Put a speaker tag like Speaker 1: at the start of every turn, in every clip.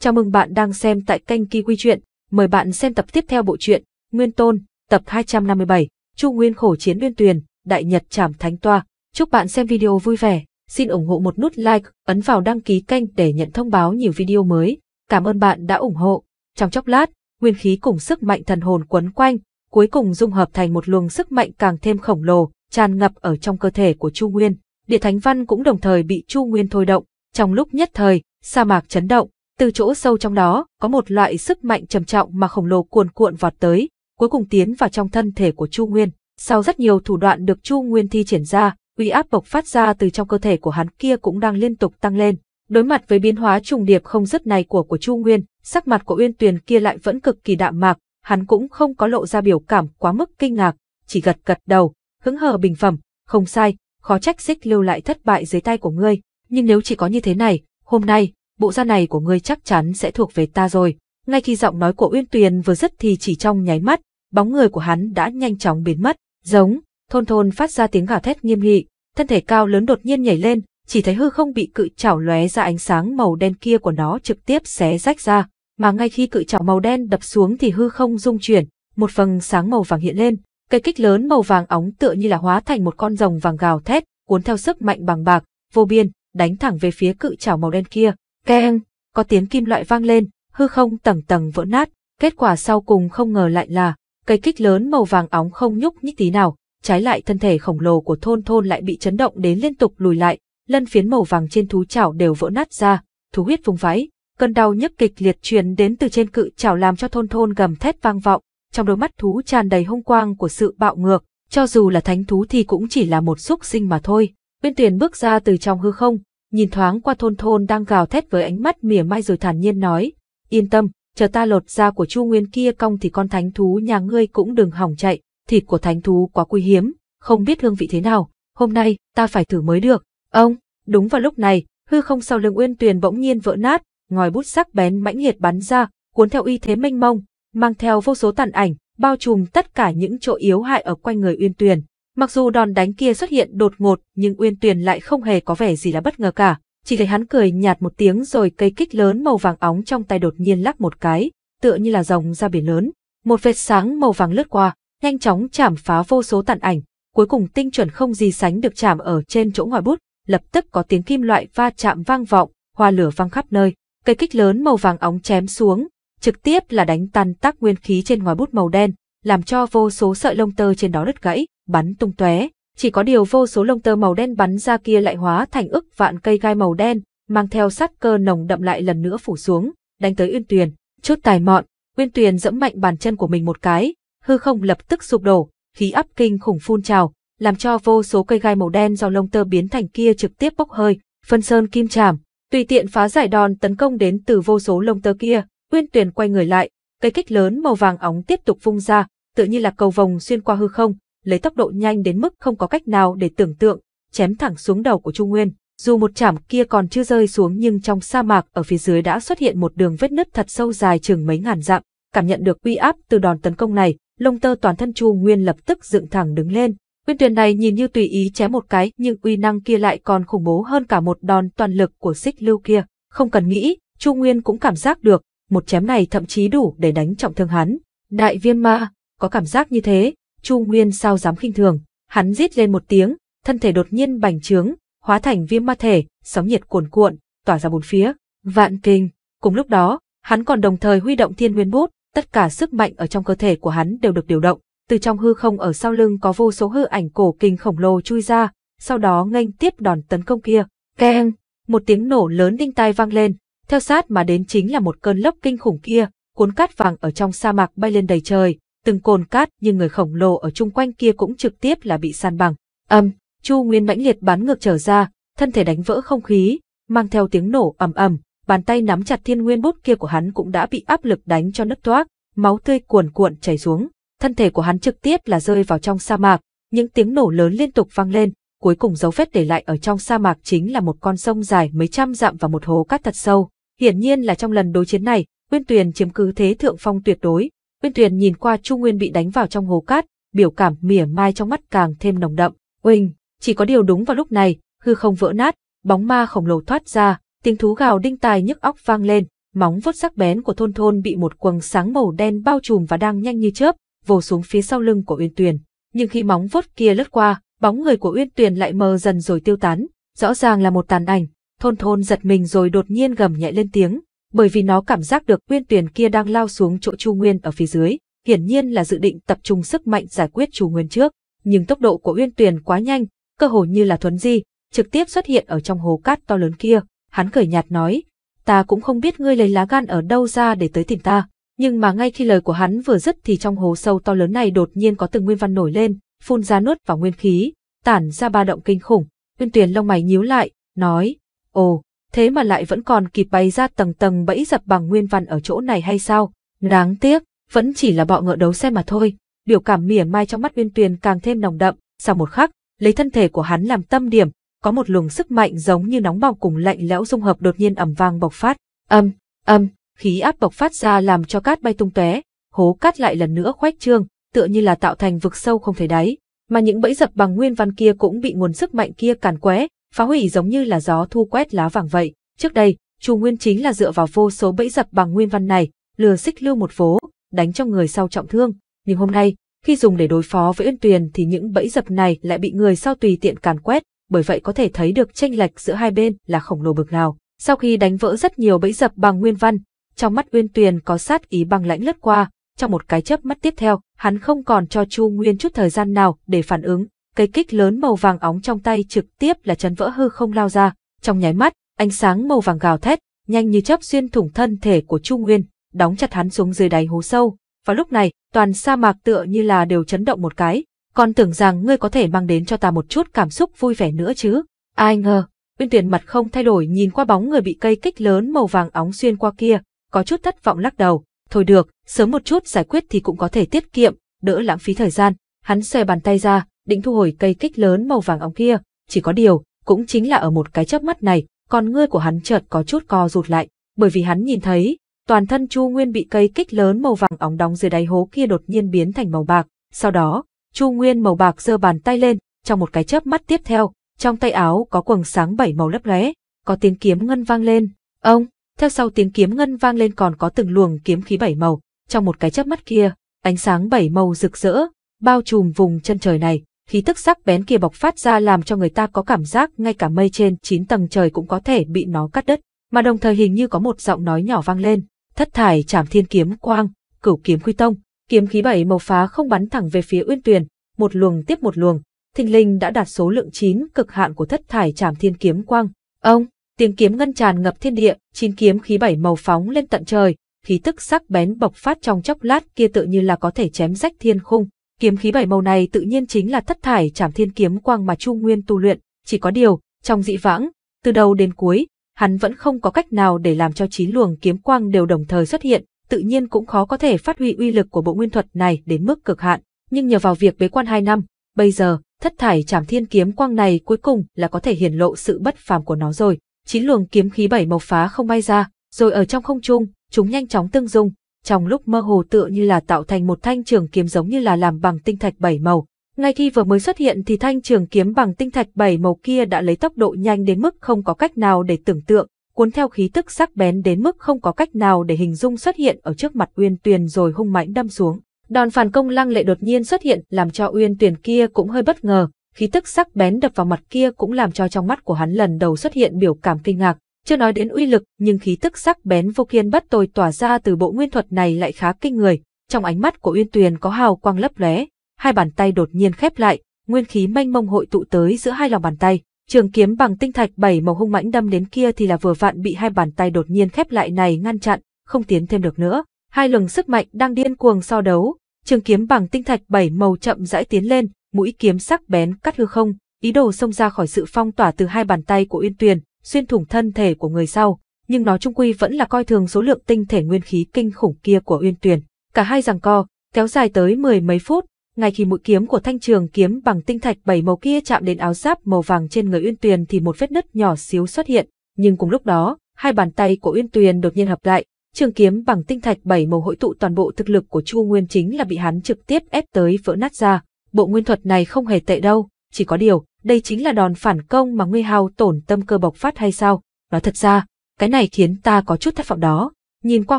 Speaker 1: Chào mừng bạn đang xem tại kênh Kiwi Truyện. Mời bạn xem tập tiếp theo bộ truyện Nguyên Tôn, tập 257, Chu Nguyên khổ chiến Nguyên Tuyền, Đại Nhật Trảm Thánh Toa. Chúc bạn xem video vui vẻ. Xin ủng hộ một nút like, ấn vào đăng ký kênh để nhận thông báo nhiều video mới. Cảm ơn bạn đã ủng hộ. Trong chốc lát, nguyên khí cùng sức mạnh thần hồn quấn quanh, cuối cùng dung hợp thành một luồng sức mạnh càng thêm khổng lồ, tràn ngập ở trong cơ thể của Chu Nguyên. Địa Thánh Văn cũng đồng thời bị Chu Nguyên thôi động, trong lúc nhất thời, sa mạc chấn động, từ chỗ sâu trong đó, có một loại sức mạnh trầm trọng mà khổng lồ cuồn cuộn vọt tới, cuối cùng tiến vào trong thân thể của Chu Nguyên. Sau rất nhiều thủ đoạn được Chu Nguyên thi triển ra, uy áp bộc phát ra từ trong cơ thể của hắn kia cũng đang liên tục tăng lên. Đối mặt với biến hóa trùng điệp không dứt này của của Chu Nguyên, sắc mặt của Uyên Tuyền kia lại vẫn cực kỳ đạm mạc, hắn cũng không có lộ ra biểu cảm quá mức kinh ngạc, chỉ gật gật đầu, hứng hờ bình phẩm, không sai, khó trách xích lưu lại thất bại dưới tay của ngươi, nhưng nếu chỉ có như thế này, hôm nay, bộ da này của ngươi chắc chắn sẽ thuộc về ta rồi. Ngay khi giọng nói của Uyên Tuyền vừa dứt thì chỉ trong nháy mắt, bóng người của hắn đã nhanh chóng biến mất, giống, thôn thôn phát ra tiếng gào thét nghiêm nghị, thân thể cao lớn đột nhiên nhảy lên, chỉ thấy hư không bị cự chảo lóe ra ánh sáng màu đen kia của nó trực tiếp xé rách ra, mà ngay khi cự chảo màu đen đập xuống thì hư không rung chuyển, một phần sáng màu vàng hiện lên, cây kích lớn màu vàng óng tựa như là hóa thành một con rồng vàng gào thét, cuốn theo sức mạnh bằng bạc, vô biên, đánh thẳng về phía cự chảo màu đen kia, Ke có tiếng kim loại vang lên, hư không tầng tầng vỡ nát, kết quả sau cùng không ngờ lại là, cây kích lớn màu vàng óng không nhúc nhích tí nào, trái lại thân thể khổng lồ của thôn thôn lại bị chấn động đến liên tục lùi lại, lân phiến màu vàng trên thú chảo đều vỡ nát ra, thú huyết vùng váy, cơn đau nhức kịch liệt truyền đến từ trên cự chảo làm cho thôn thôn gầm thét vang vọng, trong đôi mắt thú tràn đầy hung quang của sự bạo ngược, cho dù là thánh thú thì cũng chỉ là một xúc sinh mà thôi. Uyên Tuyền bước ra từ trong hư không, nhìn thoáng qua thôn thôn đang gào thét với ánh mắt mỉa mai rồi thản nhiên nói, yên tâm, chờ ta lột da của Chu Nguyên kia cong thì con thánh thú nhà ngươi cũng đừng hỏng chạy, thịt của thánh thú quá quý hiếm, không biết hương vị thế nào, hôm nay ta phải thử mới được. Ông, đúng vào lúc này, hư không sau lưng Uyên Tuyền bỗng nhiên vỡ nát, ngòi bút sắc bén mãnh liệt bắn ra, cuốn theo uy thế mênh mông, mang theo vô số tàn ảnh, bao trùm tất cả những chỗ yếu hại ở quanh người Uyên Tuyền. Mặc dù đòn đánh kia xuất hiện đột ngột, nhưng Uyên Tuyền lại không hề có vẻ gì là bất ngờ cả. Chỉ thấy hắn cười nhạt một tiếng rồi cây kích lớn màu vàng óng trong tay đột nhiên lắc một cái, tựa như là rồng ra biển lớn. Một vệt sáng màu vàng lướt qua, nhanh chóng chạm phá vô số tàn ảnh, cuối cùng tinh chuẩn không gì sánh được chạm ở trên chỗ ngòi bút, lập tức có tiếng kim loại va chạm vang vọng, hoa lửa vang khắp nơi, cây kích lớn màu vàng óng chém xuống, trực tiếp là đánh tan tác nguyên khí trên ngòi bút màu đen, làm cho vô số sợi lông tơ trên đó đứt gãy bắn tung tóe. Chỉ có điều vô số lông tơ màu đen bắn ra kia lại hóa thành ức vạn cây gai màu đen, mang theo sát cơ nồng đậm lại lần nữa phủ xuống, đánh tới Uyên Tuyền. Chút tài mọn, Uyên Tuyền dẫm mạnh bàn chân của mình một cái, hư không lập tức sụp đổ, khí áp kinh khủng phun trào, làm cho vô số cây gai màu đen do lông tơ biến thành kia trực tiếp bốc hơi, phân sơn kim chảm, tùy tiện phá giải đòn tấn công đến từ vô số lông tơ kia. Uyên Tuyền quay người lại, cây kích lớn màu vàng óng tiếp tục vung ra, tự như là cầu vòng xuyên qua hư không, lấy tốc độ nhanh đến mức không có cách nào để tưởng tượng, chém thẳng xuống đầu của Chu Nguyên. Dù một chảm kia còn chưa rơi xuống nhưng trong sa mạc ở phía dưới đã xuất hiện một đường vết nứt thật sâu dài chừng mấy ngàn dặm, cảm nhận được uy áp từ đòn tấn công này, lông tơ toàn thân Chu Nguyên lập tức dựng thẳng đứng lên. Nguyên tuyển này nhìn như tùy ý chém một cái nhưng uy năng kia lại còn khủng bố hơn cả một đòn toàn lực của xích lưu kia. Không cần nghĩ, Chu Nguyên cũng cảm giác được, một chém này thậm chí đủ để đánh trọng thương hắn. Đại Viêm ma, có cảm giác như thế, Chu Nguyên sao dám khinh thường, hắn rít lên một tiếng, thân thể đột nhiên bành trướng, hóa thành viêm ma thể, sóng nhiệt cuồn cuộn, tỏa ra bốn phía, vạn kinh. Cùng lúc đó, hắn còn đồng thời huy động thiên nguyên bút, tất cả sức mạnh ở trong cơ thể của hắn đều được điều động, từ trong hư không ở sau lưng có vô số hư ảnh cổ kinh khổng lồ chui ra, sau đó nghênh tiếp đòn tấn công kia. Keng, một tiếng nổ lớn đinh tai vang lên, theo sát mà đến chính là một cơn lốc kinh khủng kia, cuốn cát vàng ở trong sa mạc bay lên đầy trời, từng cồn cát nhưng người khổng lồ ở chung quanh kia cũng trực tiếp là bị san bằng. Âm, Chu Nguyên mãnh liệt bắn ngược trở ra, thân thể đánh vỡ không khí, mang theo tiếng nổ ầm ầm, bàn tay nắm chặt thiên nguyên bút kia của hắn cũng đã bị áp lực đánh cho nứt toác, máu tươi cuồn cuộn chảy xuống, thân thể của hắn trực tiếp là rơi vào trong sa mạc, những tiếng nổ lớn liên tục vang lên, cuối cùng dấu vết để lại ở trong sa mạc chính là một con sông dài mấy trăm dặm và một hồ cát thật sâu. Hiển nhiên là trong lần đối chiến này, Nguyên Tuyền chiếm cứ thế thượng phong tuyệt đối, Uyên Tuyền nhìn qua Chu Nguyên bị đánh vào trong hố cát, biểu cảm mỉa mai trong mắt càng thêm nồng đậm. Oanh, chỉ có điều đúng vào lúc này, hư không vỡ nát, bóng ma khổng lồ thoát ra, tiếng thú gào đinh tai nhức óc vang lên, móng vuốt sắc bén của thôn thôn bị một quầng sáng màu đen bao trùm và đang nhanh như chớp, vồ xuống phía sau lưng của Uyên Tuyền. Nhưng khi móng vuốt kia lướt qua, bóng người của Uyên Tuyền lại mờ dần rồi tiêu tán, rõ ràng là một tàn ảnh. Thôn thôn giật mình rồi đột nhiên gầm nhẹ lên tiếng, bởi vì nó cảm giác được uyên tuyền kia đang lao xuống chỗ Chu Nguyên ở phía dưới, hiển nhiên là dự định tập trung sức mạnh giải quyết Chu Nguyên trước, nhưng tốc độ của uyên tuyền quá nhanh, cơ hồ như là thuấn di, trực tiếp xuất hiện ở trong hố cát to lớn kia, hắn cười nhạt nói, ta cũng không biết ngươi lấy lá gan ở đâu ra để tới tìm ta, nhưng mà ngay khi lời của hắn vừa dứt thì trong hố sâu to lớn này đột nhiên có từng nguyên văn nổi lên, phun ra nuốt vào nguyên khí, tản ra ba động kinh khủng, uyên tuyền lông mày nhíu lại, nói, ồ, thế mà lại vẫn còn kịp bay ra tầng tầng bẫy dập bằng nguyên văn ở chỗ này hay sao? Đáng tiếc, vẫn chỉ là bọ ngựa đấu xe mà thôi. Biểu cảm mỉa mai trong mắt Uyên Tuyền càng thêm nồng đậm, sau một khắc, lấy thân thể của hắn làm tâm điểm, có một luồng sức mạnh giống như nóng bỏng cùng lạnh lẽo dung hợp đột nhiên ầm vang bộc phát. Âm, âm, khí áp bộc phát ra làm cho cát bay tung tóe, hố cát lại lần nữa khoách trương, tựa như là tạo thành vực sâu không thể đáy, mà những bẫy dập bằng nguyên văn kia cũng bị nguồn sức mạnh kia càn quét phá hủy giống như là gió thu quét lá vàng vậy. Trước đây, Chu Nguyên chính là dựa vào vô số bẫy dập bằng nguyên văn này, lừa xích lưu một phố, đánh cho người sau trọng thương. Nhưng hôm nay, khi dùng để đối phó với Uyên Tuyền thì những bẫy dập này lại bị người sau tùy tiện càn quét, bởi vậy có thể thấy được tranh lệch giữa hai bên là khổng lồ bực nào. Sau khi đánh vỡ rất nhiều bẫy dập bằng nguyên văn, trong mắt Uyên Tuyền có sát ý băng lãnh lướt qua, trong một cái chớp mắt tiếp theo, hắn không còn cho Chu Nguyên chút thời gian nào để phản ứng, cây kích lớn màu vàng óng trong tay trực tiếp là chấn vỡ hư không lao ra, trong nháy mắt, ánh sáng màu vàng gào thét, nhanh như chớp xuyên thủng thân thể của Chu Nguyên, đóng chặt hắn xuống dưới đáy hố sâu. và lúc này, toàn sa mạc tựa như là đều chấn động một cái, còn tưởng rằng ngươi có thể mang đến cho ta một chút cảm xúc vui vẻ nữa chứ. Ai ngờ, Uyên Tuyển mặt không thay đổi nhìn qua bóng người bị cây kích lớn màu vàng óng xuyên qua kia, có chút thất vọng lắc đầu. Thôi được, sớm một chút giải quyết thì cũng có thể tiết kiệm, đỡ lãng phí thời gian. Hắn xòe bàn tay ra, định thu hồi cây kích lớn màu vàng óng kia, chỉ có điều, cũng chính là ở một cái chớp mắt này, con ngươi của hắn chợt có chút co rụt lại, bởi vì hắn nhìn thấy, toàn thân Chu Nguyên bị cây kích lớn màu vàng óng đóng dưới đáy hố kia đột nhiên biến thành màu bạc, sau đó, Chu Nguyên màu bạc giơ bàn tay lên, trong một cái chớp mắt tiếp theo, trong tay áo có quầng sáng bảy màu lấp lóe, có tiếng kiếm ngân vang lên. Ông, theo sau tiếng kiếm ngân vang lên còn có từng luồng kiếm khí bảy màu, trong một cái chớp mắt kia, ánh sáng bảy màu rực rỡ, bao trùm vùng chân trời này, khí tức sắc bén kia bộc phát ra làm cho người ta có cảm giác ngay cả mây trên chín tầng trời cũng có thể bị nó cắt đứt, mà đồng thời hình như có một giọng nói nhỏ vang lên, thất thải Trảm thiên kiếm quang, cửu kiếm quy tông, kiếm khí bảy màu phá không bắn thẳng về phía Uyên Tuyền, một luồng tiếp một luồng, thình linh đã đạt số lượng 9 cực hạn của thất thải Trảm thiên kiếm quang. Ông, tiếng kiếm ngân tràn ngập thiên địa, chín kiếm khí bảy màu phóng lên tận trời, khí tức sắc bén bộc phát trong chốc lát kia tự như là có thể chém rách thiên khung, Kiếm khí bảy màu này tự nhiên chính là thất thải trảm thiên kiếm quang mà Chu Nguyên tu luyện, chỉ có điều, trong dị vãng, từ đầu đến cuối, hắn vẫn không có cách nào để làm cho chín luồng kiếm quang đều đồng thời xuất hiện, tự nhiên cũng khó có thể phát huy uy lực của bộ nguyên thuật này đến mức cực hạn. Nhưng nhờ vào việc bế quan hai năm, bây giờ, thất thải trảm thiên kiếm quang này cuối cùng là có thể hiển lộ sự bất phàm của nó rồi. Chín luồng kiếm khí bảy màu phá không bay ra, rồi ở trong không trung, chúng nhanh chóng tương dung, trong lúc mơ hồ tựa như là tạo thành một thanh trường kiếm giống như là làm bằng tinh thạch bảy màu. Ngay khi vừa mới xuất hiện thì thanh trường kiếm bằng tinh thạch bảy màu kia đã lấy tốc độ nhanh đến mức không có cách nào để tưởng tượng, cuốn theo khí tức sắc bén đến mức không có cách nào để hình dung xuất hiện ở trước mặt Uyên Tuyền rồi hung mãnh đâm xuống. Đòn phản công lăng lệ đột nhiên xuất hiện làm cho Uyên Tuyền kia cũng hơi bất ngờ, khí tức sắc bén đập vào mặt kia cũng làm cho trong mắt của hắn lần đầu xuất hiện biểu cảm kinh ngạc, chưa nói đến uy lực, nhưng khí tức sắc bén vô kiên bất tồi tỏa ra từ bộ nguyên thuật này lại khá kinh người. Trong ánh mắt của Uyên Tuyền có hào quang lấp lóe, hai bàn tay đột nhiên khép lại, nguyên khí mênh mông hội tụ tới giữa hai lòng bàn tay. Trường kiếm bằng tinh thạch bảy màu hung mãnh đâm đến kia thì là vừa vặn bị hai bàn tay đột nhiên khép lại này ngăn chặn, không tiến thêm được nữa. Hai luồng sức mạnh đang điên cuồng so đấu, trường kiếm bằng tinh thạch bảy màu chậm rãi tiến lên, mũi kiếm sắc bén cắt hư không, ý đồ xông ra khỏi sự phong tỏa từ hai bàn tay của Uyên Tuyền, xuyên thủng thân thể của người sau, nhưng nó trung quy vẫn là coi thường số lượng tinh thể nguyên khí kinh khủng kia của Uyên Tuyền. Cả hai giằng co, kéo dài tới mười mấy phút, ngay khi mũi kiếm của thanh trường kiếm bằng tinh thạch bảy màu kia chạm đến áo giáp màu vàng trên người Uyên Tuyền thì một vết nứt nhỏ xíu xuất hiện, nhưng cùng lúc đó, hai bàn tay của Uyên Tuyền đột nhiên hợp lại, trường kiếm bằng tinh thạch bảy màu hội tụ toàn bộ thực lực của Chu Nguyên chính là bị hắn trực tiếp ép tới vỡ nát ra. Bộ nguyên thuật này không hề tệ đâu, chỉ có điều, đây chính là đòn phản công mà Nguy Hao tổn tâm cơ bộc phát hay sao? Nói thật ra, cái này khiến ta có chút thất vọng đó. Nhìn qua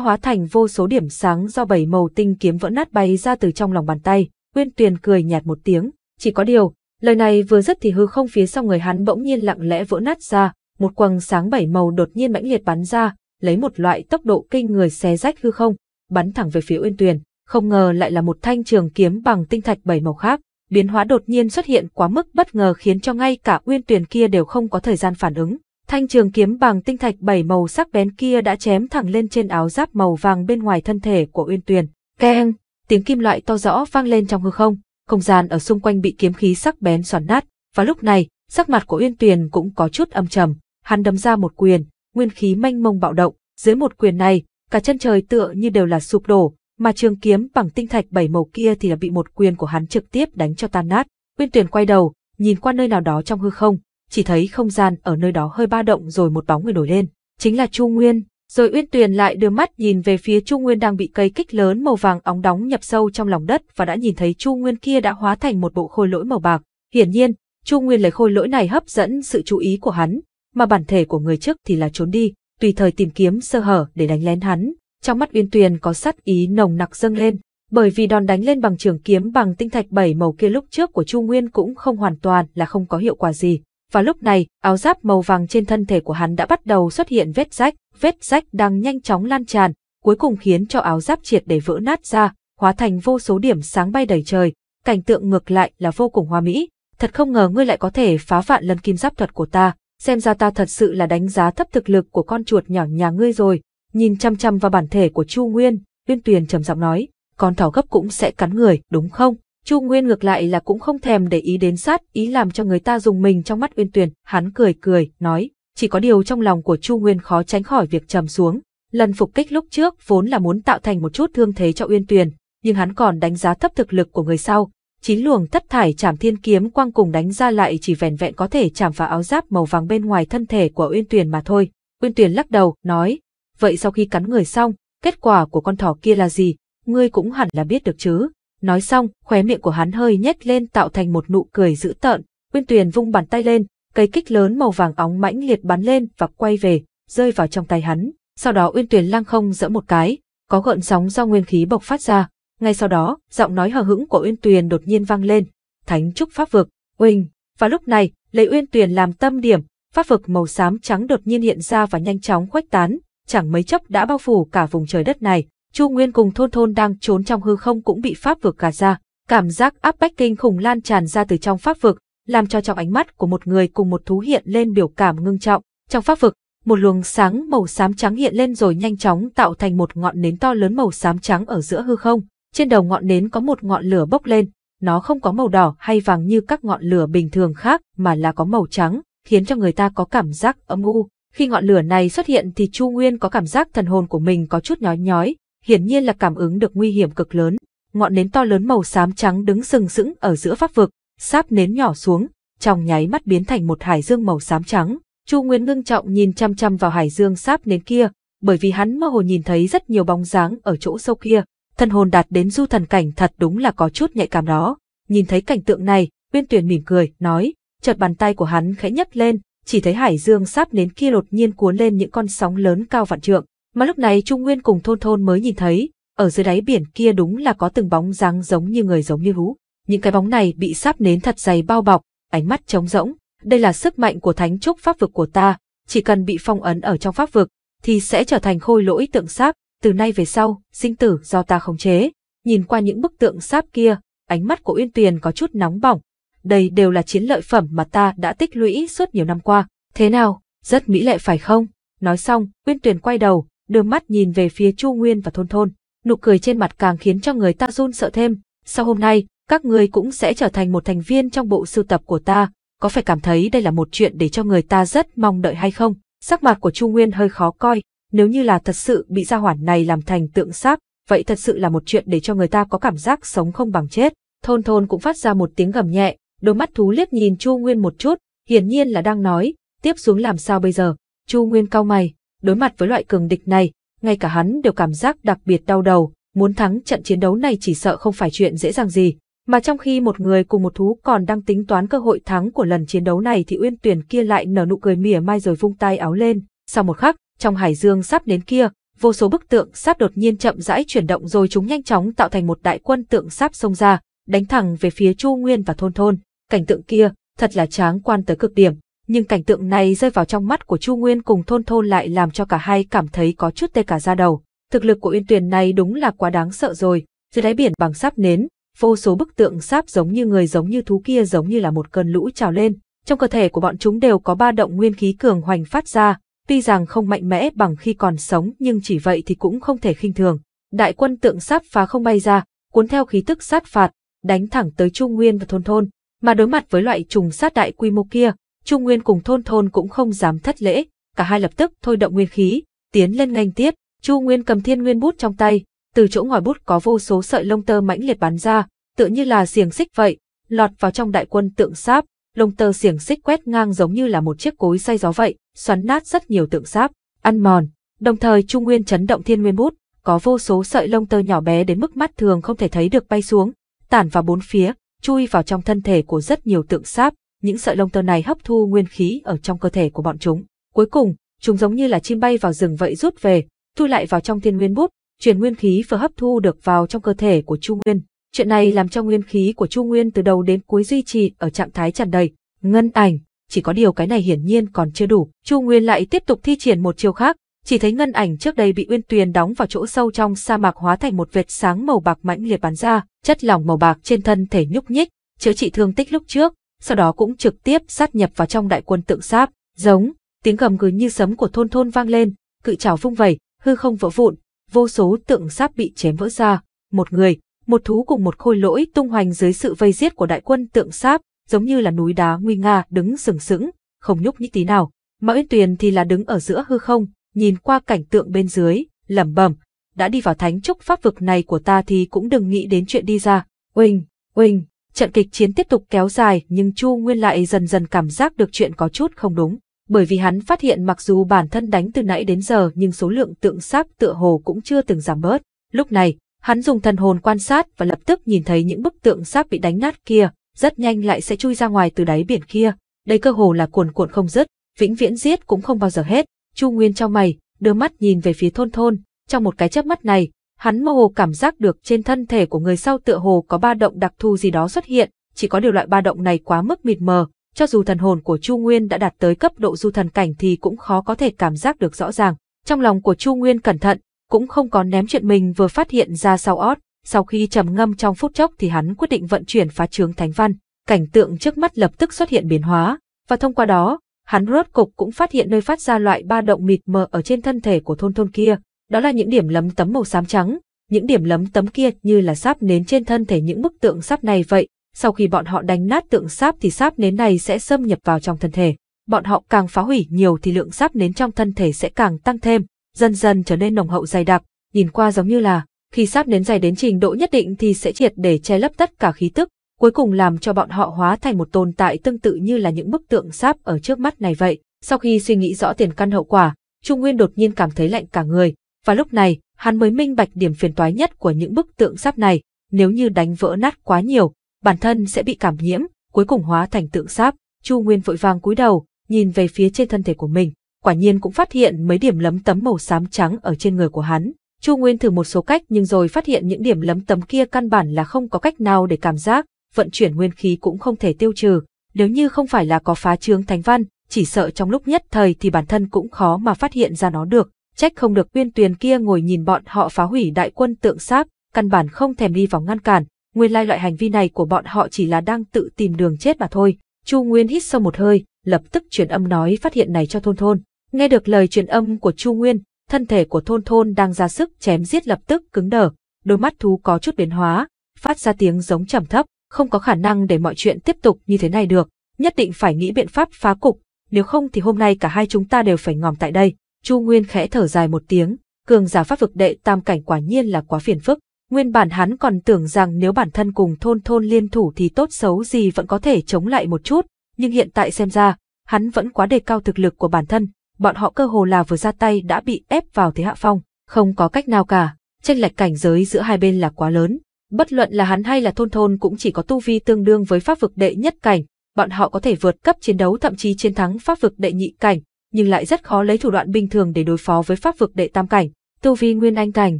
Speaker 1: hóa thành vô số điểm sáng do bảy màu tinh kiếm vỡ nát bay ra từ trong lòng bàn tay, Nguyên Tuyền cười nhạt một tiếng, chỉ có điều, lời này vừa dứt thì hư không phía sau người hắn bỗng nhiên lặng lẽ vỡ nát ra, một quầng sáng bảy màu đột nhiên mãnh liệt bắn ra, lấy một loại tốc độ kinh người xé rách hư không, bắn thẳng về phía Nguyên Tuyền, không ngờ lại là một thanh trường kiếm bằng tinh thạch bảy màu khác biến hóa đột nhiên xuất hiện quá mức bất ngờ khiến cho ngay cả uyên tuyền kia đều không có thời gian phản ứng. Thanh trường kiếm bằng tinh thạch bảy màu sắc bén kia đã chém thẳng lên trên áo giáp màu vàng bên ngoài thân thể của uyên tuyền Keng, tiếng kim loại to rõ vang lên trong hư không, không gian ở xung quanh bị kiếm khí sắc bén xoắn nát, và lúc này, sắc mặt của uyên tuyền cũng có chút âm trầm, hắn đấm ra một quyền, nguyên khí mênh mông bạo động, dưới một quyền này, cả chân trời tựa như đều là sụp đổ, mà trường kiếm bằng tinh thạch bảy màu kia thì là bị một quyền của hắn trực tiếp đánh cho tan nát. Uyên Tuyền quay đầu, nhìn qua nơi nào đó trong hư không, chỉ thấy không gian ở nơi đó hơi ba động rồi một bóng người nổi lên, chính là Chu Nguyên. Rồi Uyên Tuyền lại đưa mắt nhìn về phía Chu Nguyên đang bị cây kích lớn màu vàng óng đóng nhập sâu trong lòng đất và đã nhìn thấy Chu Nguyên kia đã hóa thành một bộ khôi lỗi màu bạc. Hiển nhiên, Chu Nguyên lấy khôi lỗi này hấp dẫn sự chú ý của hắn, mà bản thể của người trước thì là trốn đi, tùy thời tìm kiếm sơ hở để đánh lén hắn trong mắt Uyên Tuyền có sát ý nồng nặc dâng lên, bởi vì đòn đánh lên bằng trường kiếm bằng tinh thạch bảy màu kia lúc trước của Chu Nguyên cũng không hoàn toàn là không có hiệu quả gì. Và lúc này, áo giáp màu vàng trên thân thể của hắn đã bắt đầu xuất hiện vết rách, vết rách đang nhanh chóng lan tràn, cuối cùng khiến cho áo giáp triệt để vỡ nát ra, hóa thành vô số điểm sáng bay đầy trời, cảnh tượng ngược lại là vô cùng hoa mỹ. Thật không ngờ ngươi lại có thể phá vạn lần kim giáp thuật của ta, xem ra ta thật sự là đánh giá thấp thực lực của con chuột nhỏ nhà ngươi rồi, Nhìn chăm chăm vào bản thể của Chu Nguyên, Uyên Tuyền trầm giọng nói, con thỏ gấp cũng sẽ cắn người, đúng không? Chu Nguyên ngược lại là cũng không thèm để ý đến sát ý làm cho người ta dùng mình trong mắt Uyên Tuyền, hắn cười cười, nói, chỉ có điều trong lòng của Chu Nguyên khó tránh khỏi việc trầm xuống. Lần phục kích lúc trước vốn là muốn tạo thành một chút thương thế cho Uyên Tuyền, nhưng hắn còn đánh giá thấp thực lực của người sau. Chín luồng thất thải chảm thiên kiếm quang cùng đánh ra lại chỉ vẻn vẹn có thể chạm vào áo giáp màu vàng bên ngoài thân thể của Uyên Tuyền mà thôi. Uyên Tuyền lắc đầu, nói, vậy sau khi cắn người xong, kết quả của con thỏ kia là gì, ngươi cũng hẳn là biết được chứ. Nói xong, khóe miệng của hắn hơi nhếch lên tạo thành một nụ cười dữ tợn, Uyên Tuyền vung bàn tay lên, cây kích lớn màu vàng óng mãnh liệt bắn lên và quay về, rơi vào trong tay hắn. Sau đó Uyên Tuyền lăng không giẫm một cái, có gợn sóng do nguyên khí bộc phát ra. Ngay sau đó, giọng nói hờ hững của Uyên Tuyền đột nhiên vang lên, "Thánh trúc pháp vực, huynh." Và lúc này, lấy Uyên Tuyền làm tâm điểm, pháp vực màu xám trắng đột nhiên hiện ra và nhanh chóng khuếch tán, chẳng mấy chốc đã bao phủ cả vùng trời đất này. Chu Nguyên cùng thôn thôn đang trốn trong hư không cũng bị pháp vực gạt ra. Cảm giác áp bách kinh khủng lan tràn ra từ trong pháp vực, làm cho trong ánh mắt của một người cùng một thú hiện lên biểu cảm ngưng trọng. Trong pháp vực, một luồng sáng màu xám trắng hiện lên rồi nhanh chóng tạo thành một ngọn nến to lớn màu xám trắng ở giữa hư không. Trên đầu ngọn nến có một ngọn lửa bốc lên, nó không có màu đỏ hay vàng như các ngọn lửa bình thường khác mà là có màu trắng, khiến cho người ta có cảm giác âm u. Khi ngọn lửa này xuất hiện thì Chu Nguyên có cảm giác thần hồn của mình có chút nhói nhói, hiển nhiên là cảm ứng được nguy hiểm cực lớn. Ngọn nến to lớn màu xám trắng đứng sừng sững ở giữa pháp vực, sáp nến nhỏ xuống, trong nháy mắt biến thành một hải dương màu xám trắng. Chu Nguyên ngưng trọng nhìn chăm chăm vào hải dương sáp nến kia, bởi vì hắn mơ hồ nhìn thấy rất nhiều bóng dáng ở chỗ sâu kia. Thần hồn đạt đến du thần cảnh thật đúng là có chút nhạy cảm đó. Nhìn thấy cảnh tượng này, Uyên Tuyền mỉm cười, nói, chợt bàn tay của hắn khẽ nhấc lên, chỉ thấy hải dương sắp đến kia đột nhiên cuốn lên những con sóng lớn cao vạn trượng, mà lúc này Trung Nguyên cùng thôn thôn mới nhìn thấy, ở dưới đáy biển kia đúng là có từng bóng dáng giống như người giống như hú. Những cái bóng này bị sắp nến thật dày bao bọc, ánh mắt trống rỗng, đây là sức mạnh của thánh trúc pháp vực của ta, chỉ cần bị phong ấn ở trong pháp vực, thì sẽ trở thành khôi lỗi tượng sáp, từ nay về sau, sinh tử do ta khống chế. Nhìn qua những bức tượng sáp kia, ánh mắt của Uyên Tuyền có chút nóng bỏng, đây đều là chiến lợi phẩm mà ta đã tích lũy suốt nhiều năm qua. Thế nào, rất mỹ lệ phải không? Nói xong, Uyên Tuyền quay đầu, đưa mắt nhìn về phía Chu Nguyên và Thôn Thôn. Nụ cười trên mặt càng khiến cho người ta run sợ thêm. Sau hôm nay, các người cũng sẽ trở thành một thành viên trong bộ sưu tập của ta. Có phải cảm thấy đây là một chuyện để cho người ta rất mong đợi hay không? Sắc mặt của Chu Nguyên hơi khó coi. Nếu như là thật sự bị gia hỏa này làm thành tượng xác, vậy thật sự là một chuyện để cho người ta có cảm giác sống không bằng chết. Thôn thôn cũng phát ra một tiếng gầm nhẹ, đôi mắt thú liếc nhìn Chu Nguyên một chút, hiển nhiên là đang nói, tiếp xuống làm sao bây giờ. Chu Nguyên cau mày, đối mặt với loại cường địch này, ngay cả hắn đều cảm giác đặc biệt đau đầu, muốn thắng trận chiến đấu này chỉ sợ không phải chuyện dễ dàng gì. Mà trong khi một người cùng một thú còn đang tính toán cơ hội thắng của lần chiến đấu này thì Uyên Tuyển kia lại nở nụ cười mỉa mai rồi vung tay áo lên. Sau một khắc, trong hải dương sắp đến kia, vô số bức tượng sáp đột nhiên chậm rãi chuyển động rồi chúng nhanh chóng tạo thành một đại quân tượng sáp xông ra, đánh thẳng về phía Chu Nguyên và thôn thôn cảnh tượng kia thật là tráng quan tới cực điểm, nhưng cảnh tượng này rơi vào trong mắt của Chu Nguyên cùng thôn thôn lại làm cho cả hai cảm thấy có chút tê cả da đầu. Thực lực của Uyên Tuyền này đúng là quá đáng sợ rồi, dưới đáy biển bằng sáp nến, vô số bức tượng sáp giống như người giống như thú kia giống như là một cơn lũ trào lên. Trong cơ thể của bọn chúng đều có ba động nguyên khí cường hoành phát ra, tuy rằng không mạnh mẽ bằng khi còn sống nhưng chỉ vậy thì cũng không thể khinh thường. Đại quân tượng sáp phá không bay ra, cuốn theo khí tức sát phạt, đánh thẳng tới Chu Nguyên và thôn thôn. Mà đối mặt với loại trùng sát đại quy mô kia, Trung Nguyên cùng thôn thôn cũng không dám thất lễ, cả hai lập tức thôi động nguyên khí, tiến lên nghênh tiếp, Chu Nguyên cầm thiên nguyên bút trong tay, từ chỗ ngòi bút có vô số sợi lông tơ mãnh liệt bắn ra, tựa như là xiềng xích vậy, lọt vào trong đại quân tượng sáp, lông tơ xiềng xích quét ngang giống như là một chiếc cối xay gió vậy, xoắn nát rất nhiều tượng sáp, ăn mòn, đồng thời Chu Nguyên chấn động thiên nguyên bút, có vô số sợi lông tơ nhỏ bé đến mức mắt thường không thể thấy được bay xuống, tản vào bốn phía, chui vào trong thân thể của rất nhiều tượng sáp, những sợi lông tơ này hấp thu nguyên khí ở trong cơ thể của bọn chúng. Cuối cùng, chúng giống như là chim bay vào rừng vậy rút về, thu lại vào trong thiên nguyên bút, chuyển nguyên khí vừa hấp thu được vào trong cơ thể của Chu Nguyên. Chuyện này làm cho nguyên khí của Chu Nguyên từ đầu đến cuối duy trì ở trạng thái tràn đầy, ngân ảnh, chỉ có điều cái này hiển nhiên còn chưa đủ, Chu Nguyên lại tiếp tục thi triển một chiêu khác, chỉ thấy ngân ảnh trước đây bị uyên tuyền đóng vào chỗ sâu trong sa mạc hóa thành một vệt sáng màu bạc mãnh liệt bắn ra, chất lỏng màu bạc trên thân thể nhúc nhích, chữa trị thương tích lúc trước, sau đó cũng trực tiếp sát nhập vào trong đại quân tượng sáp, giống, tiếng gầm gừ như sấm của thôn thôn vang lên, cự trảo vung vẩy, hư không vỡ vụn, vô số tượng sáp bị chém vỡ ra, một người, một thú cùng một khôi lỗi tung hoành dưới sự vây giết của đại quân tượng sáp, giống như là núi đá nguy nga đứng sừng sững, không nhúc nhích tí nào, mà Uyên Tuyền thì là đứng ở giữa hư không, nhìn qua cảnh tượng bên dưới, lẩm bẩm, đã đi vào thánh trúc pháp vực này của ta thì cũng đừng nghĩ đến chuyện đi ra. Oanh, oanh, trận kịch chiến tiếp tục kéo dài nhưng Chu Nguyên lại dần dần cảm giác được chuyện có chút không đúng, bởi vì hắn phát hiện mặc dù bản thân đánh từ nãy đến giờ nhưng số lượng tượng sáp tựa hồ cũng chưa từng giảm bớt. Lúc này, hắn dùng thần hồn quan sát và lập tức nhìn thấy những bức tượng sáp bị đánh nát kia, rất nhanh lại sẽ chui ra ngoài từ đáy biển kia. Đây cơ hồ là cuồn cuộn không dứt, vĩnh viễn giết cũng không bao giờ hết. Chu Nguyên trong mày, đưa mắt nhìn về phía thôn thôn, trong một cái chớp mắt này, hắn mơ hồ cảm giác được trên thân thể của người sau tựa hồ có ba động đặc thù gì đó xuất hiện, chỉ có điều loại ba động này quá mức mịt mờ, cho dù thần hồn của Chu Nguyên đã đạt tới cấp độ du thần cảnh thì cũng khó có thể cảm giác được rõ ràng. Trong lòng của Chu Nguyên cẩn thận, cũng không có ném chuyện mình vừa phát hiện ra sau ót, sau khi trầm ngâm trong phút chốc thì hắn quyết định vận chuyển phá trướng thánh văn, cảnh tượng trước mắt lập tức xuất hiện biến hóa, và thông qua đó, hắn rốt cục cũng phát hiện nơi phát ra loại ba động mịt mờ ở trên thân thể của thôn thôn kia, đó là những điểm lấm tấm màu xám trắng, những điểm lấm tấm kia như là sáp nến trên thân thể những bức tượng sáp này vậy, sau khi bọn họ đánh nát tượng sáp thì sáp nến này sẽ xâm nhập vào trong thân thể, bọn họ càng phá hủy nhiều thì lượng sáp nến trong thân thể sẽ càng tăng thêm, dần dần trở nên nồng hậu dày đặc, nhìn qua giống như là khi sáp nến dày đến trình độ nhất định thì sẽ triệt để che lấp tất cả khí tức, cuối cùng làm cho bọn họ hóa thành một tồn tại tương tự như là những bức tượng sáp ở trước mắt này vậy. Sau khi suy nghĩ rõ tiền căn hậu quả, Trung Nguyên đột nhiên cảm thấy lạnh cả người, và lúc này, hắn mới minh bạch điểm phiền toái nhất của những bức tượng sáp này, nếu như đánh vỡ nát quá nhiều, bản thân sẽ bị cảm nhiễm, cuối cùng hóa thành tượng sáp. Chu Nguyên vội vàng cúi đầu, nhìn về phía trên thân thể của mình, quả nhiên cũng phát hiện mấy điểm lấm tấm màu xám trắng ở trên người của hắn. Chu Nguyên thử một số cách nhưng rồi phát hiện những điểm lấm tấm kia căn bản là không có cách nào để cảm giác, vận chuyển nguyên khí cũng không thể tiêu trừ, nếu như không phải là có phá trướng thánh văn, chỉ sợ trong lúc nhất thời thì bản thân cũng khó mà phát hiện ra nó được, trách không được uyên tuyền kia ngồi nhìn bọn họ phá hủy đại quân tượng sáp, căn bản không thèm đi vào ngăn cản, nguyên lai loại hành vi này của bọn họ chỉ là đang tự tìm đường chết mà thôi. Chu Nguyên hít sâu một hơi, lập tức truyền âm nói phát hiện này cho thôn thôn. Nghe được lời truyền âm của Chu Nguyên, thân thể của thôn thôn đang ra sức chém giết lập tức cứng đờ, đôi mắt thú có chút biến hóa, phát ra tiếng giống trầm thấp, không có khả năng để mọi chuyện tiếp tục như thế này được, nhất định phải nghĩ biện pháp phá cục, nếu không thì hôm nay cả hai chúng ta đều phải ngòm tại đây. Chu Nguyên khẽ thở dài một tiếng, cường giả pháp vực đệ tam cảnh quả nhiên là quá phiền phức. Nguyên bản hắn còn tưởng rằng nếu bản thân cùng thôn thôn liên thủ thì tốt xấu gì vẫn có thể chống lại một chút, nhưng hiện tại xem ra, hắn vẫn quá đề cao thực lực của bản thân, bọn họ cơ hồ là vừa ra tay đã bị ép vào thế hạ phong, không có cách nào cả, tranh lệch cảnh giới giữa hai bên là quá lớn, Bất luận là hắn hay là thôn thôn cũng chỉ có tu vi tương đương với pháp vực đệ nhất cảnh, bọn họ có thể vượt cấp chiến đấu thậm chí chiến thắng pháp vực đệ nhị cảnh, nhưng lại rất khó lấy thủ đoạn bình thường để đối phó với pháp vực đệ tam cảnh. Tu vi nguyên anh cảnh,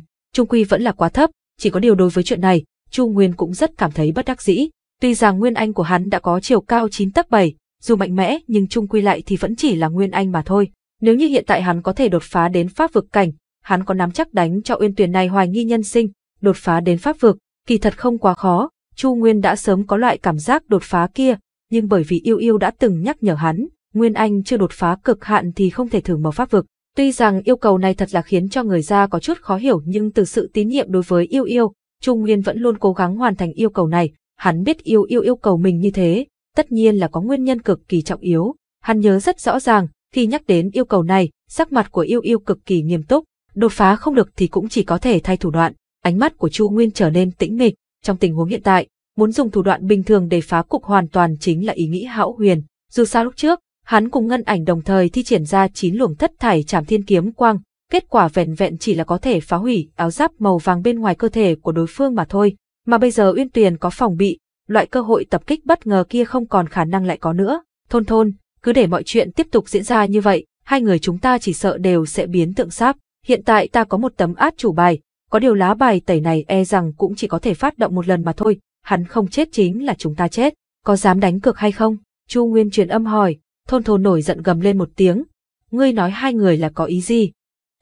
Speaker 1: trung quy vẫn là quá thấp, chỉ có điều đối với chuyện này, Chu Nguyên cũng rất cảm thấy bất đắc dĩ. Tuy rằng nguyên anh của hắn đã có chiều cao 9 tấc 7, dù mạnh mẽ nhưng trung quy lại thì vẫn chỉ là nguyên anh mà thôi. Nếu như hiện tại hắn có thể đột phá đến pháp vực cảnh, hắn có nắm chắc đánh cho uyên tuyền này hoài nghi nhân sinh, đột phá đến pháp vực, Kỳ thật không quá khó, Chu Nguyên đã sớm có loại cảm giác đột phá kia, nhưng bởi vì yêu yêu đã từng nhắc nhở hắn, Nguyên Anh chưa đột phá cực hạn thì không thể thử mở pháp vực. Tuy rằng yêu cầu này thật là khiến cho người ra có chút khó hiểu nhưng từ sự tín nhiệm đối với yêu yêu, Chu Nguyên vẫn luôn cố gắng hoàn thành yêu cầu này, hắn biết yêu yêu yêu cầu mình như thế, tất nhiên là có nguyên nhân cực kỳ trọng yếu. Hắn nhớ rất rõ ràng, khi nhắc đến yêu cầu này, sắc mặt của yêu yêu cực kỳ nghiêm túc, đột phá không được thì cũng chỉ có thể thay thủ đoạn. Ánh mắt của Chu Nguyên trở nên tĩnh mịch, trong tình huống hiện tại, muốn dùng thủ đoạn bình thường để phá cục hoàn toàn chính là ý nghĩ hão huyền. Dù sao lúc trước, hắn cùng ngân ảnh đồng thời thi triển ra chín luồng thất thải chảm thiên kiếm quang, kết quả vẹn vẹn chỉ là có thể phá hủy áo giáp màu vàng bên ngoài cơ thể của đối phương mà thôi, mà bây giờ Uyên Tuyền có phòng bị, loại cơ hội tập kích bất ngờ kia không còn khả năng lại có nữa. Thôn thôn, cứ để mọi chuyện tiếp tục diễn ra như vậy, hai người chúng ta chỉ sợ đều sẽ biến tượng sáp. Hiện tại ta có một tấm át chủ bài, có điều lá bài tẩy này e rằng cũng chỉ có thể phát động một lần mà thôi, hắn không chết chính là chúng ta chết, có dám đánh cược hay không? Chu Nguyên truyền âm hỏi, thôn thôn nổi giận gầm lên một tiếng. Ngươi nói hai người là có ý gì?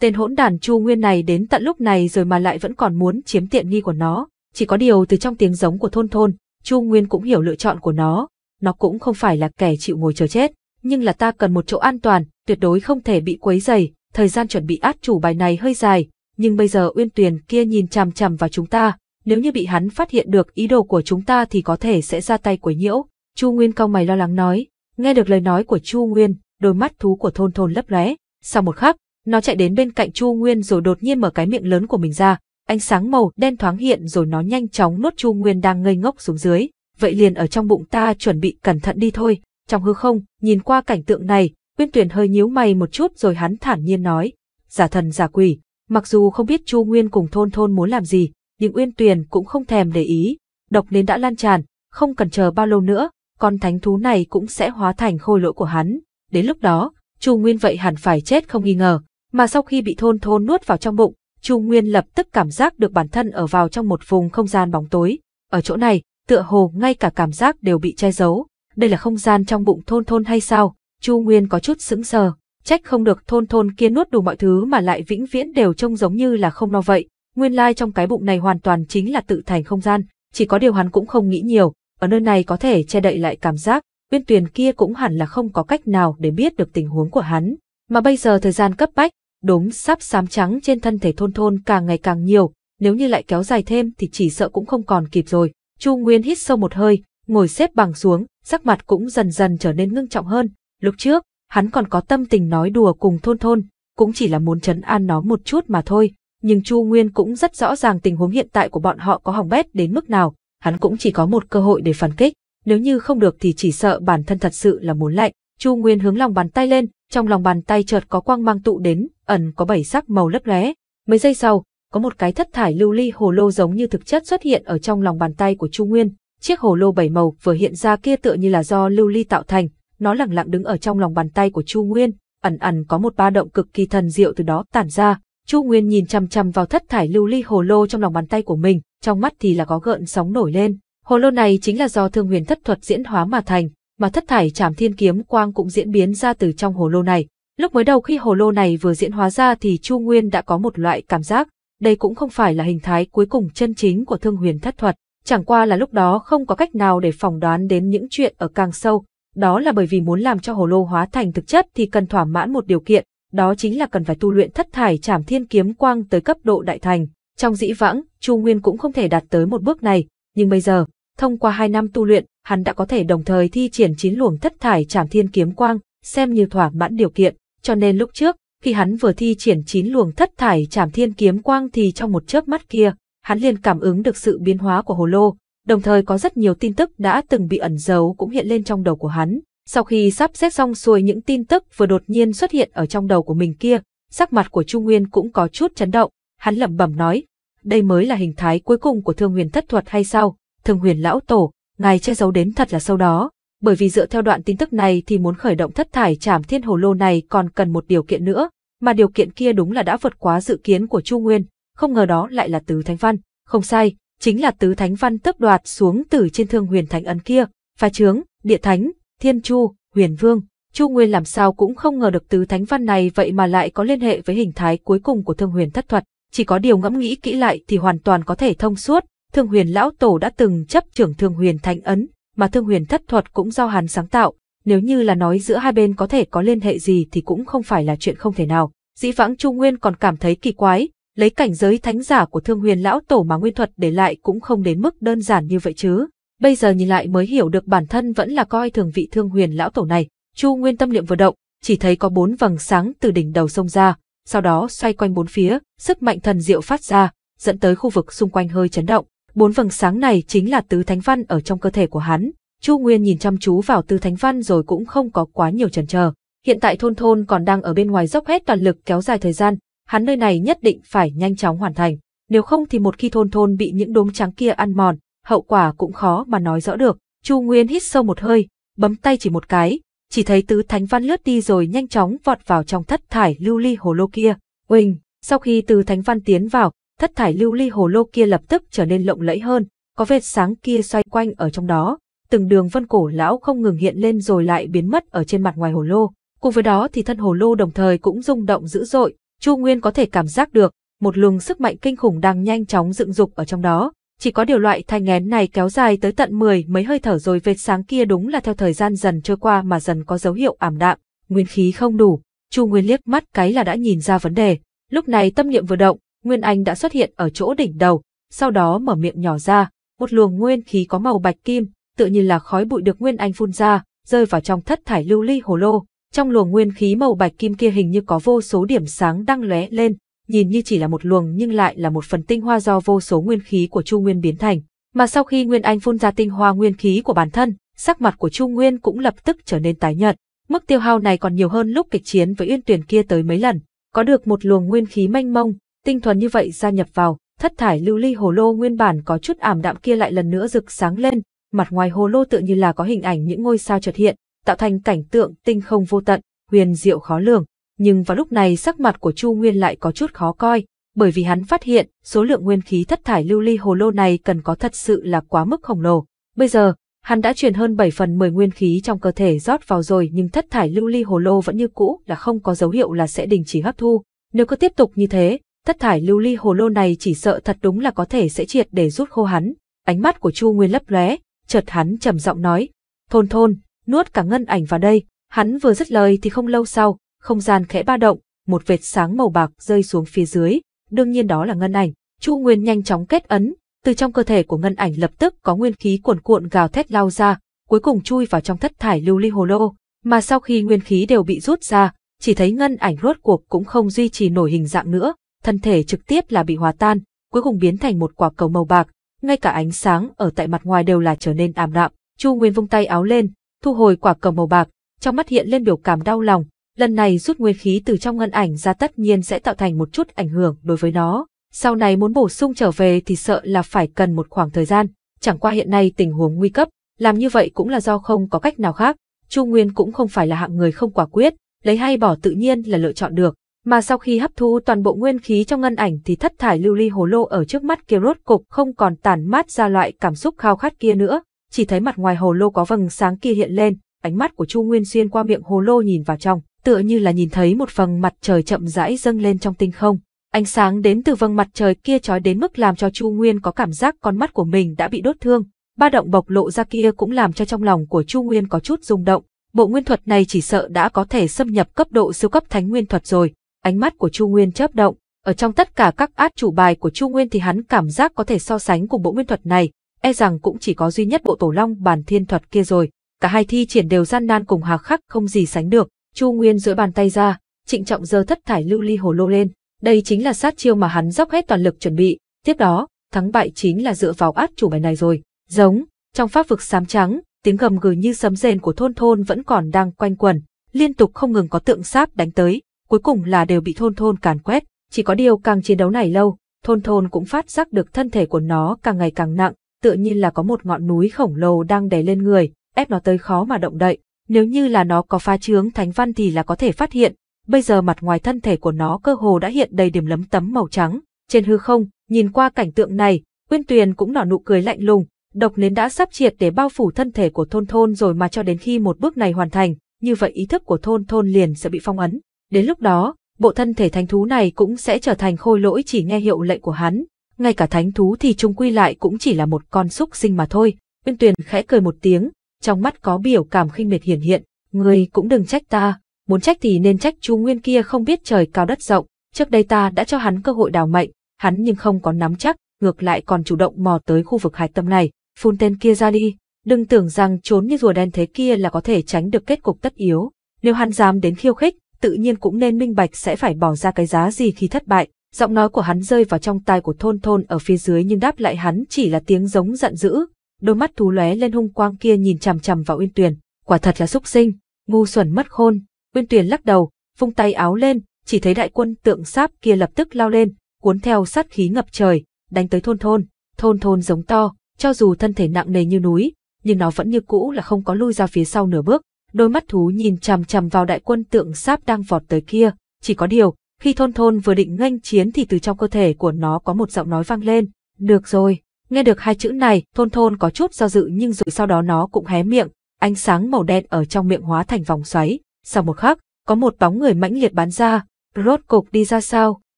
Speaker 1: Tên hỗn đàn Chu Nguyên này đến tận lúc này rồi mà lại vẫn còn muốn chiếm tiện nghi của nó. Chỉ có điều từ trong tiếng giống của thôn thôn, Chu Nguyên cũng hiểu lựa chọn của nó. Nó cũng không phải là kẻ chịu ngồi chờ chết, nhưng là ta cần một chỗ an toàn, tuyệt đối không thể bị quấy dày. Thời gian chuẩn bị át chủ bài này hơi dài, nhưng bây giờ Uyên Tuyền kia nhìn chằm chằm vào chúng ta, nếu như bị hắn phát hiện được ý đồ của chúng ta thì có thể sẽ ra tay quấy nhiễu. Chu Nguyên cao mày lo lắng nói, nghe được lời nói của Chu Nguyên, đôi mắt thú của thôn thôn lấp lóe. Sau một khắc, nó chạy đến bên cạnh Chu Nguyên rồi đột nhiên mở cái miệng lớn của mình ra, ánh sáng màu đen thoáng hiện rồi nó nhanh chóng nuốt Chu Nguyên đang ngây ngốc xuống dưới. Vậy liền ở trong bụng ta chuẩn bị cẩn thận đi thôi. Trong hư không, nhìn qua cảnh tượng này, Uyên Tuyền hơi nhíu mày một chút rồi hắn thản nhiên nói, giả thần giả quỷ, Mặc dù không biết Chu Nguyên cùng thôn thôn muốn làm gì, nhưng Uyên Tuyền cũng không thèm để ý, độc đến đã lan tràn, không cần chờ bao lâu nữa, con thánh thú này cũng sẽ hóa thành khôi lỗi của hắn. Đến lúc đó, Chu Nguyên vậy hẳn phải chết không nghi ngờ, mà sau khi bị thôn thôn nuốt vào trong bụng, Chu Nguyên lập tức cảm giác được bản thân ở vào trong một vùng không gian bóng tối. Ở chỗ này, tựa hồ ngay cả cảm giác đều bị che giấu. Đây là không gian trong bụng thôn thôn hay sao? Chu Nguyên có chút sững sờ, trách không được thôn thôn kia nuốt đủ mọi thứ mà lại vĩnh viễn đều trông giống như là không no vậy. Nguyên lai trong cái bụng này hoàn toàn chính là tự thành không gian, chỉ có điều hắn cũng không nghĩ nhiều, ở nơi này có thể che đậy lại cảm giác, uyên tuyền kia cũng hẳn là không có cách nào để biết được tình huống của hắn. Mà bây giờ thời gian cấp bách, đốm sáp xám trắng trên thân thể thôn thôn càng ngày càng nhiều, nếu như lại kéo dài thêm thì chỉ sợ cũng không còn kịp rồi. Chu Nguyên hít sâu một hơi, ngồi xếp bằng xuống, sắc mặt cũng dần dần trở nên ngưng trọng hơn. Lúc trước, hắn còn có tâm tình nói đùa cùng thôn thôn, cũng chỉ là muốn chấn an nó một chút mà thôi. Nhưng Chu Nguyên cũng rất rõ ràng tình huống hiện tại của bọn họ có hỏng bét đến mức nào, hắn cũng chỉ có một cơ hội để phản kích, nếu như không được thì chỉ sợ bản thân thật sự là muốn lạnh. Chu Nguyên hướng lòng bàn tay lên, trong lòng bàn tay chợt có quang mang tụ đến, ẩn có bảy sắc màu lấp lóe. Mấy giây sau, có một cái thất thải lưu ly hồ lô giống như thực chất xuất hiện ở trong lòng bàn tay của Chu Nguyên. Chiếc hồ lô bảy màu vừa hiện ra kia tựa như là do lưu ly tạo thành, nó lặng lặng đứng ở trong lòng bàn tay của Chu Nguyên, ẩn ẩn có một ba động cực kỳ thần diệu từ đó tản ra. Chu Nguyên nhìn chằm chằm vào thất thải lưu ly hồ lô trong lòng bàn tay của mình, trong mắt thì là có gợn sóng nổi lên. Hồ lô này chính là do thương huyền thất thuật diễn hóa mà thành, mà thất thải trảm thiên kiếm quang cũng diễn biến ra từ trong hồ lô này. Lúc mới đầu khi hồ lô này vừa diễn hóa ra thì Chu Nguyên đã có một loại cảm giác, đây cũng không phải là hình thái cuối cùng chân chính của thương huyền thất thuật, chẳng qua là lúc đó không có cách nào để phỏng đoán đến những chuyện ở càng sâu, đó là bởi vì muốn làm cho hồ lô hóa thành thực chất thì cần thỏa mãn một điều kiện, đó chính là cần phải tu luyện thất thải trảm thiên kiếm quang tới cấp độ đại thành. Trong dĩ vãng, Chu Nguyên cũng không thể đạt tới một bước này, nhưng bây giờ, thông qua hai năm tu luyện, hắn đã có thể đồng thời thi triển chín luồng thất thải trảm thiên kiếm quang, xem như thỏa mãn điều kiện, cho nên lúc trước, khi hắn vừa thi triển chín luồng thất thải trảm thiên kiếm quang thì trong một chớp mắt kia, hắn liền cảm ứng được sự biến hóa của hồ lô, đồng thời có rất nhiều tin tức đã từng bị ẩn giấu cũng hiện lên trong đầu của hắn. Sau khi sắp xếp xong xuôi những tin tức vừa đột nhiên xuất hiện ở trong đầu của mình kia, sắc mặt của Chu Nguyên cũng có chút chấn động, hắn lẩm bẩm nói, đây mới là hình thái cuối cùng của thương huyền thất thuật hay sao, thương huyền lão tổ, ngài che giấu đến thật là sâu đó, bởi vì dựa theo đoạn tin tức này thì muốn khởi động thất thải trảm thiên hồ lô này còn cần một điều kiện nữa, mà điều kiện kia đúng là đã vượt quá dự kiến của Chu Nguyên, không ngờ đó lại là tứ thánh văn, không sai, chính là tứ thánh văn tấp đoạt xuống từ trên thương huyền thánh ấn kia, phá trướng, địa thánh, thiên chu, huyền vương. Chu Nguyên làm sao cũng không ngờ được tứ thánh văn này vậy mà lại có liên hệ với hình thái cuối cùng của thương huyền thất thuật, chỉ có điều ngẫm nghĩ kỹ lại thì hoàn toàn có thể thông suốt, thương huyền lão tổ đã từng chấp trưởng thương huyền thánh ấn, mà thương huyền thất thuật cũng do hắn sáng tạo, nếu như là nói giữa hai bên có thể có liên hệ gì thì cũng không phải là chuyện không thể nào. Dĩ vãng Chu Nguyên còn cảm thấy kỳ quái, lấy cảnh giới thánh giả của thương huyền lão tổ mà nguyên thuật để lại cũng không đến mức đơn giản như vậy chứ. Bây giờ nhìn lại mới hiểu được bản thân vẫn là coi thường vị thương huyền lão tổ này. Chu Nguyên tâm niệm vừa động, chỉ thấy có bốn vầng sáng từ đỉnh đầu sông ra, sau đó xoay quanh bốn phía, sức mạnh thần diệu phát ra, dẫn tới khu vực xung quanh hơi chấn động. Bốn vầng sáng này chính là tứ thánh văn ở trong cơ thể của hắn. Chu Nguyên nhìn chăm chú vào tứ thánh văn rồi cũng không có quá nhiều chần chờ. Hiện tại thôn thôn còn đang ở bên ngoài dốc hết toàn lực kéo dài thời gian, hắn nơi này nhất định phải nhanh chóng hoàn thành. Nếu không thì một khi thôn thôn bị những đốm trắng kia ăn mòn, hậu quả cũng khó mà nói rõ được. Chu Nguyên hít sâu một hơi, bấm tay chỉ một cái, chỉ thấy tứ thánh văn lướt đi rồi nhanh chóng vọt vào trong thất thải lưu ly hồ lô kia. Uỳnh, sau khi tứ thánh văn tiến vào, thất thải lưu ly hồ lô kia lập tức trở nên lộng lẫy hơn, có vệt sáng kia xoay quanh ở trong đó, từng đường vân cổ lão không ngừng hiện lên rồi lại biến mất ở trên mặt ngoài hồ lô. Cùng với đó thì thân hồ lô đồng thời cũng rung động dữ dội, Chu Nguyên có thể cảm giác được, một luồng sức mạnh kinh khủng đang nhanh chóng dựng dục ở trong đó. Chỉ có điều loại thanh ngén này kéo dài tới tận mười mấy hơi thở rồi vệt sáng kia đúng là theo thời gian dần trôi qua mà dần có dấu hiệu ảm đạm, nguyên khí không đủ. Chu Nguyên liếc mắt cái là đã nhìn ra vấn đề. Lúc này tâm niệm vừa động, Nguyên Anh đã xuất hiện ở chỗ đỉnh đầu, sau đó mở miệng nhỏ ra, một luồng nguyên khí có màu bạch kim, tự như là khói bụi được Nguyên Anh phun ra, rơi vào trong thất thải lưu ly hồ lô, trong luồng nguyên khí màu bạch kim kia hình như có vô số điểm sáng đang lóe lên, nhìn như chỉ là một luồng nhưng lại là một phần tinh hoa do vô số nguyên khí của Chu Nguyên biến thành. Mà sau khi Nguyên Anh phun ra tinh hoa nguyên khí của bản thân, sắc mặt của Chu Nguyên cũng lập tức trở nên tái nhợt. Mức tiêu hao này còn nhiều hơn lúc kịch chiến với Uyên Tuyển kia tới mấy lần. Có được một luồng nguyên khí mênh mông, tinh thuần như vậy gia nhập vào, thất thải lưu ly hồ lô nguyên bản có chút ảm đạm kia lại lần nữa rực sáng lên, mặt ngoài hồ lô tự như là có hình ảnh những ngôi sao chợt hiện, tạo thành cảnh tượng tinh không vô tận, huyền diệu khó lường. Nhưng vào lúc này sắc mặt của Chu Nguyên lại có chút khó coi, bởi vì hắn phát hiện số lượng nguyên khí thất thải lưu ly hồ lô này cần có thật sự là quá mức khổng lồ. Bây giờ, hắn đã truyền hơn 7 phần 10 nguyên khí trong cơ thể rót vào rồi nhưng thất thải lưu ly hồ lô vẫn như cũ là không có dấu hiệu là sẽ đình chỉ hấp thu. Nếu cứ tiếp tục như thế, thất thải lưu ly hồ lô này chỉ sợ thật đúng là có thể sẽ triệt để rút khô hắn. Ánh mắt của Chu Nguyên lấp lóe, chợt hắn trầm giọng nói: "Thôn thôn, nuốt cả ngân ảnh vào đây. Hắn vừa dứt lời thì không lâu sau, không gian khẽ ba động, một vệt sáng màu bạc rơi xuống phía dưới, đương nhiên đó là ngân ảnh. Chu Nguyên nhanh chóng kết ấn, từ trong cơ thể của ngân ảnh lập tức có nguyên khí cuồn cuộn gào thét lao ra, cuối cùng chui vào trong thất thải lưu ly hồ lô, mà sau khi nguyên khí đều bị rút ra, chỉ thấy ngân ảnh rốt cuộc cũng không duy trì nổi hình dạng nữa, thân thể trực tiếp là bị hòa tan, cuối cùng biến thành một quả cầu màu bạc, ngay cả ánh sáng ở tại mặt ngoài đều là trở nên ảm đạm. Chu Nguyên vung tay áo lên, thu hồi quả cầu màu bạc, trong mắt hiện lên biểu cảm đau lòng, lần này rút nguyên khí từ trong ngân ảnh ra tất nhiên sẽ tạo thành một chút ảnh hưởng đối với nó, sau này muốn bổ sung trở về thì sợ là phải cần một khoảng thời gian, chẳng qua hiện nay tình huống nguy cấp, làm như vậy cũng là do không có cách nào khác, Chu Nguyên cũng không phải là hạng người không quả quyết, lấy hay bỏ tự nhiên là lựa chọn được, mà sau khi hấp thu toàn bộ nguyên khí trong ngân ảnh thì thất thải lưu ly hồ lô ở trước mắt kia rốt cục không còn tàn mát ra loại cảm xúc khao khát kia nữa, chỉ thấy mặt ngoài hồ lô có vầng sáng kia hiện lên, ánh mắt của Chu Nguyên xuyên qua miệng hồ lô nhìn vào trong, tựa như là nhìn thấy một vầng mặt trời chậm rãi dâng lên trong tinh không. Ánh sáng đến từ vầng mặt trời kia trói đến mức làm cho Chu Nguyên có cảm giác con mắt của mình đã bị đốt thương. Ba động bộc lộ ra kia cũng làm cho trong lòng của Chu Nguyên có chút rung động. Bộ nguyên thuật này chỉ sợ đã có thể xâm nhập cấp độ siêu cấp thánh nguyên thuật rồi. Ánh mắt của Chu Nguyên chớp động, ở trong tất cả các át chủ bài của Chu Nguyên thì hắn cảm giác có thể so sánh cùng bộ nguyên thuật này, e rằng cũng chỉ có duy nhất bộ tổ long bàn thiên thuật kia rồi. Cả hai thi triển đều gian nan cùng hà khắc không gì sánh được, Chu Nguyên giữa bàn tay ra, trịnh trọng giơ thất thải lưu ly hồ lô lên, đây chính là sát chiêu mà hắn dốc hết toàn lực chuẩn bị, tiếp đó, thắng bại chính là dựa vào át chủ bài này rồi. Giống, trong pháp vực xám trắng, tiếng gầm gừ như sấm rền của thôn thôn vẫn còn đang quanh quẩn, liên tục không ngừng có tượng sáp đánh tới, cuối cùng là đều bị thôn thôn càn quét, chỉ có điều càng chiến đấu này lâu, thôn thôn cũng phát giác được thân thể của nó càng ngày càng nặng, tựa như là có một ngọn núi khổng lồ đang đè lên người, ép nó tới khó mà động đậy. Nếu như là nó có pha chướng thánh văn thì là có thể phát hiện, bây giờ mặt ngoài thân thể của nó cơ hồ đã hiện đầy điểm lấm tấm màu trắng. Trên hư không, nhìn qua cảnh tượng này, Uyên Tuyền cũng nở nụ cười lạnh lùng, độc nến đã sắp triệt để bao phủ thân thể của thôn thôn rồi mà cho đến khi một bước này hoàn thành, như vậy ý thức của thôn thôn liền sẽ bị phong ấn. Đến lúc đó, bộ thân thể thánh thú này cũng sẽ trở thành khôi lỗi chỉ nghe hiệu lệnh của hắn, ngay cả thánh thú thì chung quy lại cũng chỉ là một con súc sinh mà thôi. Uyên Tuyền khẽ cười một tiếng, trong mắt có biểu cảm khinh miệt hiển hiện, người cũng đừng trách ta, muốn trách thì nên trách chú Nguyên kia không biết trời cao đất rộng, trước đây ta đã cho hắn cơ hội đào mệnh, hắn nhưng không có nắm chắc, ngược lại còn chủ động mò tới khu vực hải tâm này, phun tên kia ra đi, đừng tưởng rằng trốn như rùa đen thế kia là có thể tránh được kết cục tất yếu, nếu hắn dám đến khiêu khích, tự nhiên cũng nên minh bạch sẽ phải bỏ ra cái giá gì khi thất bại, Giọng nói của hắn rơi vào trong tai của thôn thôn ở phía dưới nhưng đáp lại hắn chỉ là tiếng giống giận dữ. Đôi mắt thú lóe lên hung quang kia nhìn chằm chằm vào Uyên Tuyền, quả thật là xúc sinh, ngu xuẩn mất khôn. Uyên Tuyền lắc đầu, vung tay áo lên, chỉ thấy đại quân tượng sáp kia lập tức lao lên, cuốn theo sát khí ngập trời, đánh tới thôn thôn. Thôn thôn giống to, cho dù thân thể nặng nề như núi, nhưng nó vẫn như cũ là không có lui ra phía sau nửa bước. Đôi mắt thú nhìn chằm chằm vào đại quân tượng sáp đang vọt tới kia, chỉ có điều, khi thôn thôn vừa định nghênh chiến thì từ trong cơ thể của nó có một giọng nói vang lên. Được rồi. Nghe được hai chữ này, thôn thôn có chút do dự nhưng rồi sau đó nó cũng hé miệng, ánh sáng màu đen ở trong miệng hóa thành vòng xoáy. Sau một khắc, có một bóng người mãnh liệt bắn ra, rốt cục đi ra sao,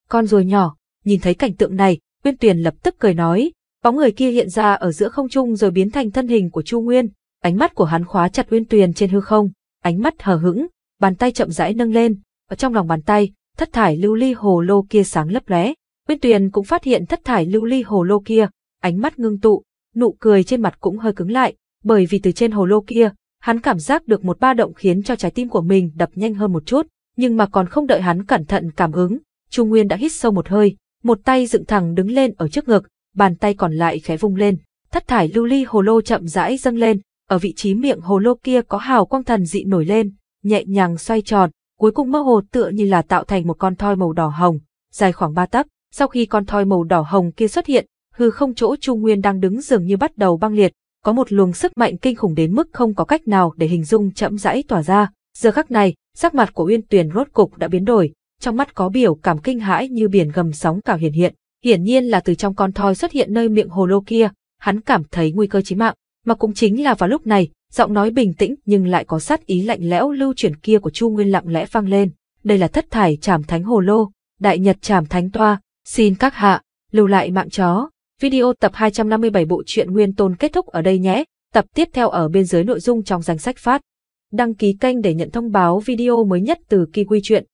Speaker 1: con ruồi nhỏ. Nhìn thấy cảnh tượng này, Nguyên Tuyền lập tức cười nói, bóng người kia hiện ra ở giữa không trung rồi biến thành thân hình của Chu Nguyên, ánh mắt của hắn khóa chặt Nguyên Tuyền trên hư không, ánh mắt hờ hững, bàn tay chậm rãi nâng lên, ở trong lòng bàn tay, thất thải lưu ly hồ lô kia sáng lấp lóe. Uyên Tuyền cũng phát hiện thất thải lưu ly hồ lô kia, ánh mắt ngưng tụ, nụ cười trên mặt cũng hơi cứng lại, bởi vì từ trên hồ lô kia, hắn cảm giác được một ba động khiến cho trái tim của mình đập nhanh hơn một chút, nhưng mà còn không đợi hắn cẩn thận cảm ứng, Chu Nguyên đã hít sâu một hơi, một tay dựng thẳng đứng lên ở trước ngực, bàn tay còn lại khẽ vung lên, thất thải lưu ly hồ lô chậm rãi dâng lên, ở vị trí miệng hồ lô kia có hào quang thần dị nổi lên, nhẹ nhàng xoay tròn, cuối cùng mơ hồ tựa như là tạo thành một con thoi màu đỏ hồng, dài khoảng ba tấc. Sau khi con thoi màu đỏ hồng kia xuất hiện, hư không chỗ Trung Nguyên đang đứng dường như bắt đầu băng liệt, có một luồng sức mạnh kinh khủng đến mức không có cách nào để hình dung chậm rãi tỏa ra. Giờ khắc này, sắc mặt của Uyên Tuyền rốt cục đã biến đổi, trong mắt có biểu cảm kinh hãi như biển gầm sóng cả hiện hiện. Hiển nhiên là từ trong con thoi xuất hiện nơi miệng hồ lô kia, hắn cảm thấy nguy cơ chí mạng, mà cũng chính là vào lúc này, Giọng nói bình tĩnh nhưng lại có sát ý lạnh lẽo lưu chuyển kia của Chu Nguyên lặng lẽ vang lên. Đây là thất thải trảm thánh hồ lô, đại nhật trảm thánh toa, xin các hạ, lưu lại mạng chó. Video tập 257 bộ truyện nguyên tôn kết thúc ở đây nhé. Tập tiếp theo ở bên dưới nội dung trong danh sách phát. Đăng ký kênh để nhận thông báo video mới nhất từ kỳ quy Truyện.